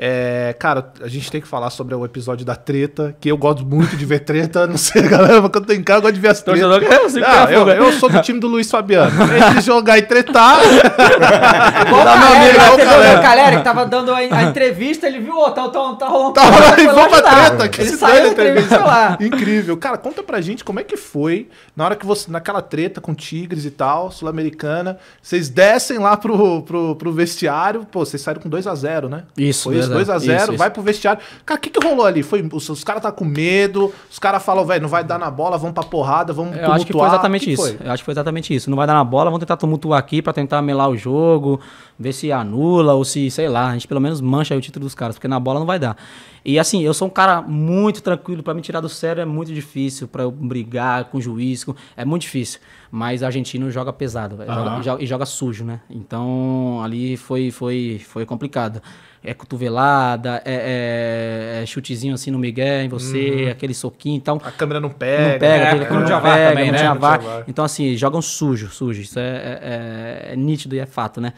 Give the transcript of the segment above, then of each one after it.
É, cara, a gente tem que falar sobre o episódio da treta, que eu gosto muito de ver treta. Não sei, galera, mas quando eu tô em casa, eu gosto de ver as então, tretas. Não, eu, eu, sou do time do Luiz Fabiano. Entre jogar e tretar. Igual o Calera, né? que tava dando a, a, entrevista, ele viu, oh, tá, tá, tá rolando. Tá vamos pra treta. Que ele saiu da entrevista lá. Incrível. Cara, conta pra gente como é que foi na hora que você, naquela treta com Tigres e tal, Sul-Americana, vocês descem lá pro, pro, pro vestiário, pô, vocês saíram com 2x0, né? Isso, foi 2x0. vai pro vestiário. Cara, o que, que rolou ali? Foi, os, os caras tá com medo, os caras falam, velho, não vai dar na bola, vamos pra porrada, vamos Eu acho que foi exatamente que isso. Foi? Eu acho que foi exatamente isso. Não vai dar na bola, vamos tentar tumultuar aqui pra tentar melar o jogo, ver se anula ou se, sei lá, a gente pelo menos mancha o título dos caras, porque na bola não vai dar. E assim, eu sou um cara muito tranquilo, para me tirar do sério é muito difícil, para eu brigar com o juiz, com... é muito difícil. Mas argentino joga pesado, uhum. joga, e, joga, e joga sujo, né? Então ali foi, foi, foi complicado. É cotovelada, é, é, é chutezinho assim no Miguel, em você, uhum. aquele soquinho e então, tal. A câmera não pega. Não pega, é, é, não, tinha pega, também, não né? Então assim, jogam sujo, sujo. Isso é nítido e é fato, né?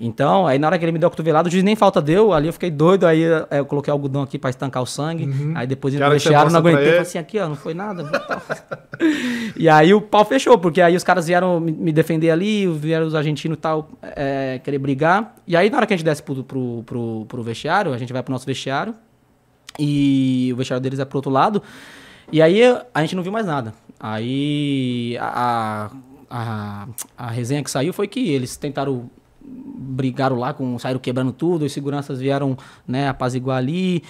Então, aí na hora que ele me deu a cotovelada, o juiz nem falta deu, ali eu fiquei doido, aí eu coloquei algodão aqui para estancar o sangue, uhum. aí depois ele deixaram, não aguentei, falei assim, aqui ó, não foi nada. E aí o pau fechou, porque aí os caras vieram me defender ali, vieram os argentinos e tal, é, querer brigar. E aí na hora que a gente desce pro, pro, pro, pro vestiário, a gente vai pro nosso vestiário, e o vestiário deles é pro outro lado. E aí a gente não viu mais nada. Aí a, a, a resenha que saiu foi que eles tentaram brigaram lá com saíram quebrando tudo os seguranças vieram né apaziguar ali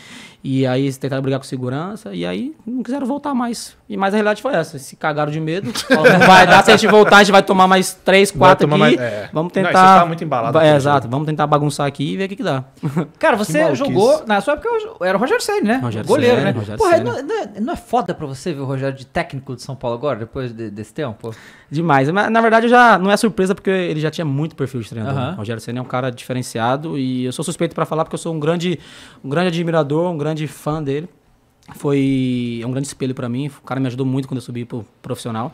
e aí eles tentaram brigar com segurança, e aí não quiseram voltar mais. E mais a realidade foi essa: se cagaram de medo. Falaram, vai dar, se a gente voltar, a gente vai tomar mais três, quatro aqui. Mais, é. Vamos tentar. Não, isso tá muito embalado. É, exato, vamos tentar bagunçar aqui e ver o que, que dá. Cara, você jogou. Na sua época era o Rogério Senna, né? Rogério Goleiro, Senna, né? Porra, Senna. É, não, é, não é foda pra você ver o Rogério de técnico de São Paulo agora, depois de, desse tempo? Demais. Mas, na verdade, já não é surpresa porque ele já tinha muito perfil de treinador. Uhum. Né? O Rogério Senna é um cara diferenciado e eu sou suspeito para falar porque eu sou um grande, um grande admirador, um grande grande fã dele. Foi é um grande espelho para mim. O cara me ajudou muito quando eu subi pro profissional.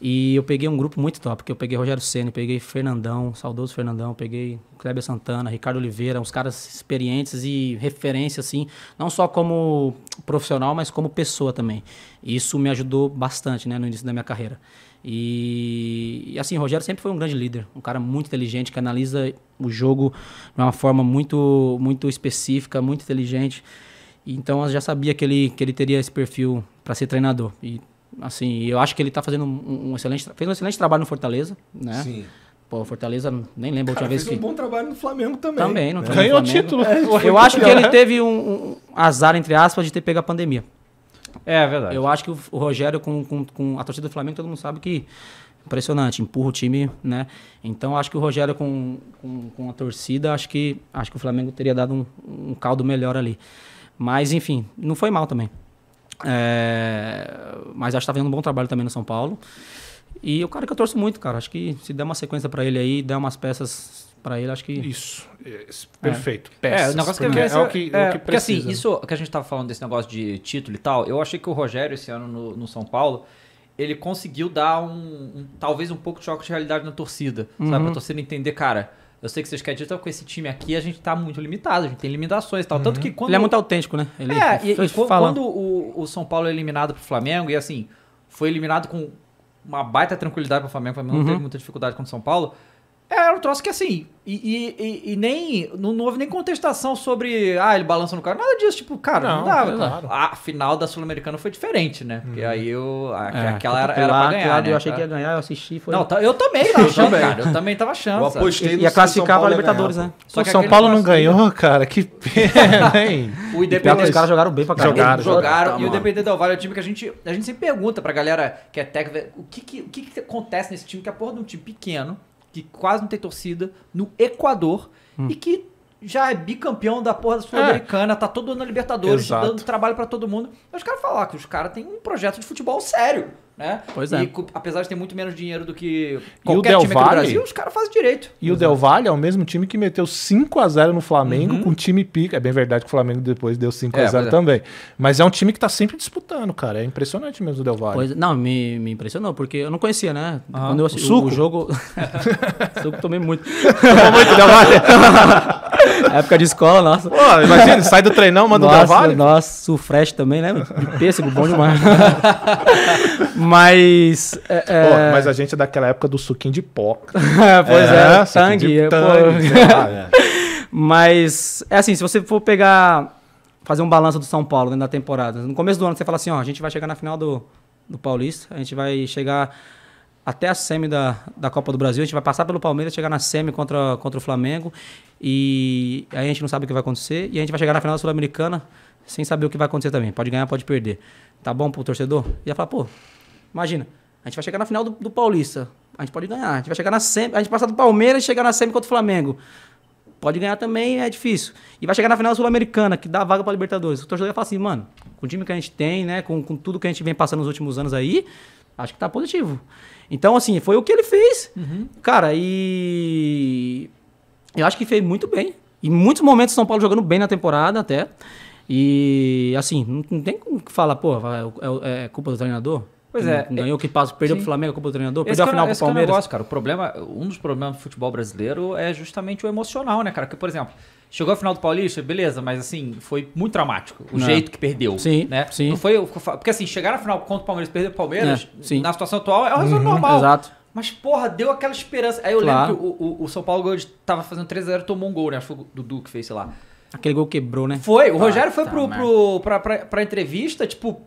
E eu peguei um grupo muito top, que eu peguei Rogério Senna, peguei Fernandão, saudoso Fernandão, peguei Kleber Santana, Ricardo Oliveira, uns caras experientes e referência, assim, não só como profissional, mas como pessoa também. E isso me ajudou bastante, né, no início da minha carreira. E, e assim, Rogério sempre foi um grande líder, um cara muito inteligente, que analisa o jogo de uma forma muito, muito específica, muito inteligente. Então eu já sabia que ele, que ele teria esse perfil para ser treinador. E assim, eu acho que ele está fazendo um, um, excelente, fez um excelente trabalho no Fortaleza, né? Sim. Pô, Fortaleza, nem lembro a última vez fez que. Fez um bom trabalho no Flamengo também. Também, não né? Ganhou título. É, eu acho que ele né? teve um, um, azar, entre aspas, de ter pego a pandemia. É, é verdade. Eu acho que o, o Rogério, com, com, com, a torcida do Flamengo, todo mundo sabe que. Impressionante, empurra o time, né? Então acho que o Rogério com, com, com a torcida, acho que, acho que o Flamengo teria dado um, um caldo melhor ali. Mas, enfim, não foi mal também. É... Mas acho que tá vendo um bom trabalho também no São Paulo. E o cara que eu torço muito, cara. Acho que se der uma sequência para ele aí, der umas peças para ele, acho que. Isso. É, é. Perfeito. É. Peças. É, o negócio que é, é, o que, é, o é, que precisa. Porque assim, isso que a gente tava falando desse negócio de título e tal, eu achei que o Rogério, esse ano no, no São Paulo, ele conseguiu dar um, um, Talvez um pouco de choque de realidade na torcida. Uhum. Sabe? Pra torcida entender, cara eu sei que vocês querem dizer, com esse time aqui a gente tá muito limitado, a gente tem limitações e tal. Uhum. Tanto que quando... Ele é muito autêntico, né? Ele é, e, e quando o, o, São Paulo é eliminado pro Flamengo, e assim, foi eliminado com uma baita tranquilidade pro Flamengo, o Flamengo não teve uhum. muita dificuldade contra o São Paulo é, um troço que assim. E, e, e nem. Não, não, houve nem contestação sobre. Ah, ele balança no carro. Nada disso. Tipo, cara, não, não dava. Claro. A final da Sul-Americana foi diferente, né? Porque uhum. aí eu. A, é, aquela tipo, era, era lá, pra ganhar. Né? Eu achei que ia ganhar, eu assisti. Foi... Não, tá, eu também tava achando, cara. Eu também tava achando. Eu apostei e, classificava ia classificar pra Libertadores, né? Só que o São Paulo não ganhou, cara. Que pena, hein? o Independente. Os caras jogaram bem pra caralho. Jogaram, jogaram. Tá e o Independente Del Vale é o time que a gente. A gente sempre pergunta pra galera que é técnica. O que o que que acontece nesse time que é porra de um time pequeno que quase não tem torcida, no Equador, hum. e que já é bicampeão da porra da Sul-Americana, é. tá todo ano na Libertadores, Exato. dando trabalho para todo mundo. Mas os caras falar ah, que os caras têm um projeto de futebol sério, né? Pois é. E apesar de ter muito menos dinheiro do que qualquer e o Del time Valle, do Brasil, os caras fazem direito. E Exato. o Del Valle é o mesmo time que meteu 5 a 0 no Flamengo uhum. com o time pica. É bem verdade que o Flamengo depois deu 5 é, a 0 é. também. É. Mas é um time que tá sempre disputando, cara. É impressionante mesmo o Del Valle. Pois, não, me, me impressionou, porque eu não conhecia, né? Ah, Quando eu assisti o, o, jogo... suco tomei muito. Tomou muito, Del Valle. época de escola, nossa. Pô, imagina, sai do treinão, manda nossa, um trabalho. Nossa, sufreste também, né? De pêssego, bom demais. mas. É, é, Pô, mas a gente é daquela época do suquinho de pó. pois é, é sangue. tangue é, lá, é. mas, é assim, se você for pegar. Fazer um balanço do São Paulo na temporada. No começo do ano, você fala assim: ó, a gente vai chegar na final do, do Paulista, a gente vai chegar até a semi da, da Copa do Brasil. A gente vai passar pelo Palmeiras, chegar na semi contra, contra o Flamengo. E a gente não sabe o que vai acontecer. E a gente vai chegar na final da Sul-Americana sem saber o que vai acontecer também. Pode ganhar, pode perder. Tá bom pro torcedor? E ia falar, pô, imagina, a gente vai chegar na final do, do Paulista. A gente pode ganhar. A gente vai chegar na semi. A gente passar do Palmeiras e chegar na semi contra o Flamengo. Pode ganhar também, é difícil. E vai chegar na final Sul-Americana, que dá vaga pra Libertadores. O torcedor ia falar assim, mano, com o time que a gente tem, né? Com, com tudo que a gente vem passando nos últimos anos aí, acho que tá positivo. Então, assim, foi o que ele fez. Uhum. Cara, e eu acho que fez muito bem. Em muitos momentos, São Paulo jogando bem na temporada até. E, assim, não, tem como falar, pô, é, é, é culpa do treinador? Pois é. Ganhou que passa, perdeu Sim. pro Flamengo, é culpa do treinador, esse perdeu a final pro Palmeiras. É negócio, cara. O problema, um dos problemas do futebol brasileiro é justamente o emocional, né, cara? Que, por exemplo, chegou a final do Paulista, beleza, mas assim, foi muito dramático o não. É. jeito que perdeu. Sim. Né? Sim. Não foi, porque assim, chegar na final contra o Palmeiras, perder o Palmeiras, é, na situação atual, é o resultado uhum, normal. Exato. Mas, porra, deu aquela esperança. Aí eu claro. lembro que o, o, o São Paulo Gold tava fazendo 3x0 tomou um gol, né? Acho que o Dudu que fez, sei lá. Aquele gol quebrou, né? Foi. O tá, Rogério foi tá, pro, pro, pra, pra, pra entrevista, tipo,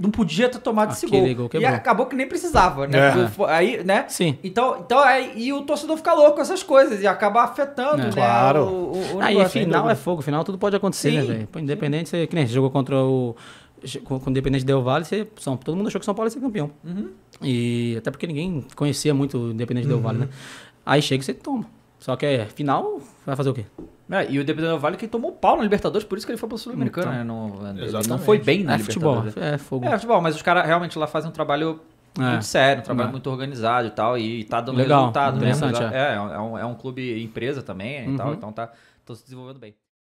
não podia ter tomado Aquele esse gol. gol e acabou que nem precisava, né? É. Aí, né? Sim. Então, então aí, é, e o torcedor fica louco com essas coisas e acaba afetando, é. né? Claro. O, o, o ah, final é fogo, final tudo pode acontecer, né, Sim. né, velho? Independente, você, que nem jogou contra o com, o Independente Del Valle, você, São, todo mundo achou que São Paulo ia ser campeão. Uhum. E até porque ninguém conhecia muito o Independente uhum. Del Valle, né? Uhum. Aí chega e você toma. Só que é final, vai fazer o quê? É, e o Independente Del Valle que tomou pau na Libertadores, por isso que ele foi pro Sul-Americano, então, né? No, ele não foi bem na é, Libertadores. Futebol, né? é É, futebol, mas os caras realmente lá fazem um trabalho é, muito sério, um trabalho é. muito organizado e tal, e tá dando Legal, resultado. Né? É, é, um, é um clube empresa também e tal, uhum. então tá, tô se desenvolvendo bem.